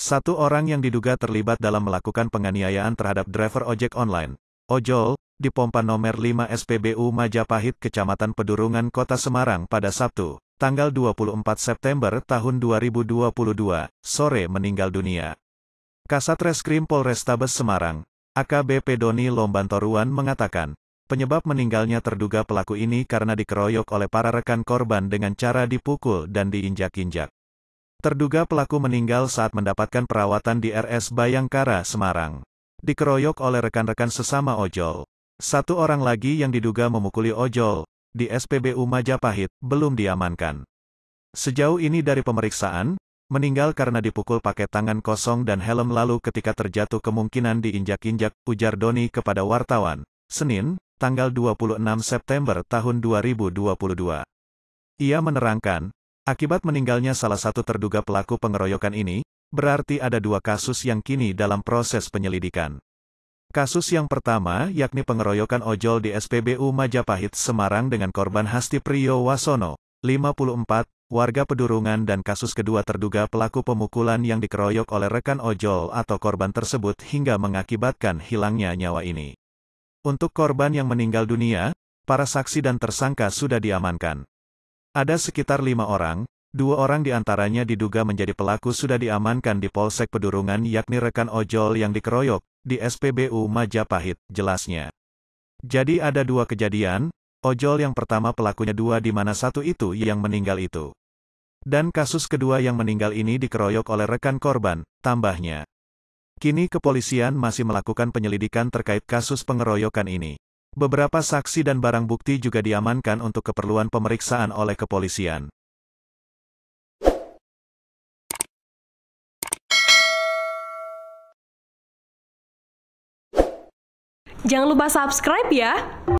Satu orang yang diduga terlibat dalam melakukan penganiayaan terhadap driver ojek online, Ojol, di pompa nomor 5 SPBU Majapahit Kecamatan Pedurungan Kota Semarang pada Sabtu, tanggal 24 September tahun 2022, sore meninggal dunia. Kasat Reskrim Polrestabes Semarang, AKBP Doni Lombantoruan mengatakan, Penyebab meninggalnya terduga pelaku ini karena dikeroyok oleh para rekan korban dengan cara dipukul dan diinjak-injak. Terduga pelaku meninggal saat mendapatkan perawatan di RS Bayangkara, Semarang. Dikeroyok oleh rekan-rekan sesama ojol. Satu orang lagi yang diduga memukuli ojol, di SPBU Majapahit, belum diamankan. Sejauh ini dari pemeriksaan, meninggal karena dipukul pakai tangan kosong dan helm lalu ketika terjatuh kemungkinan diinjak-injak, ujar Doni kepada wartawan, Senin, tanggal 26 September tahun 2022. Ia menerangkan, Akibat meninggalnya salah satu terduga pelaku pengeroyokan ini, berarti ada dua kasus yang kini dalam proses penyelidikan. Kasus yang pertama yakni pengeroyokan ojol di SPBU Majapahit Semarang dengan korban Hasti Priyo Wasono, 54, warga Pedurungan dan kasus kedua terduga pelaku pemukulan yang dikeroyok oleh rekan ojol atau korban tersebut hingga mengakibatkan hilangnya nyawa ini. Untuk korban yang meninggal dunia, para saksi dan tersangka sudah diamankan. Ada sekitar lima orang, dua orang di antaranya diduga menjadi pelaku sudah diamankan di Polsek Pedurungan yakni rekan ojol yang dikeroyok, di SPBU Majapahit, jelasnya. Jadi ada dua kejadian, ojol yang pertama pelakunya dua di mana satu itu yang meninggal itu. Dan kasus kedua yang meninggal ini dikeroyok oleh rekan korban, tambahnya. Kini kepolisian masih melakukan penyelidikan terkait kasus pengeroyokan ini. Beberapa saksi dan barang bukti juga diamankan untuk keperluan pemeriksaan oleh kepolisian. Jangan lupa subscribe ya!